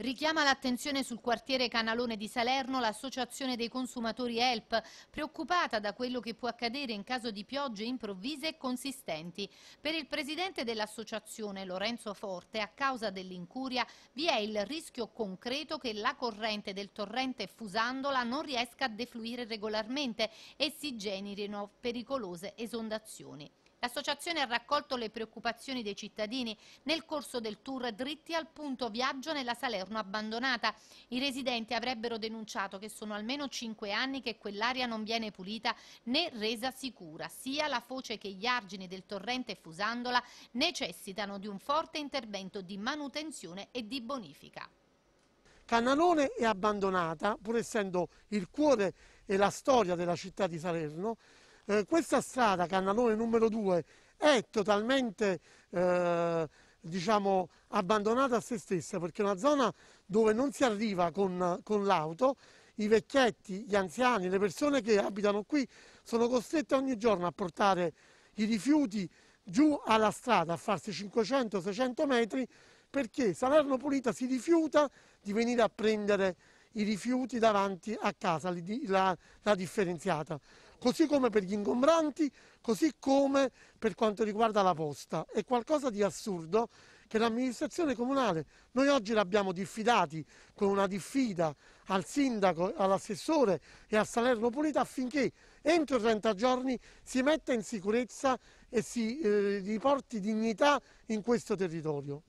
Richiama l'attenzione sul quartiere Canalone di Salerno l'Associazione dei consumatori Help, preoccupata da quello che può accadere in caso di piogge improvvise e consistenti. Per il presidente dell'associazione, Lorenzo Forte, a causa dell'incuria vi è il rischio concreto che la corrente del torrente Fusandola non riesca a defluire regolarmente e si generino pericolose esondazioni. L'associazione ha raccolto le preoccupazioni dei cittadini nel corso del tour Dritti al punto viaggio nella Salerno abbandonata. I residenti avrebbero denunciato che sono almeno cinque anni che quell'area non viene pulita né resa sicura. Sia la foce che gli argini del torrente Fusandola necessitano di un forte intervento di manutenzione e di bonifica. Cannalone è abbandonata, pur essendo il cuore e la storia della città di Salerno, eh, questa strada, Cannalone numero 2, è totalmente eh, diciamo, abbandonata a se stessa perché è una zona dove non si arriva con, con l'auto, i vecchietti, gli anziani, le persone che abitano qui sono costrette ogni giorno a portare i rifiuti giù alla strada, a farsi 500-600 metri perché Salerno Pulita si rifiuta di venire a prendere i rifiuti davanti a casa, la, la differenziata così come per gli ingombranti, così come per quanto riguarda la posta. È qualcosa di assurdo che l'amministrazione comunale, noi oggi l'abbiamo diffidati con una diffida al sindaco, all'assessore e al Salerno Pulita affinché entro 30 giorni si metta in sicurezza e si eh, riporti dignità in questo territorio.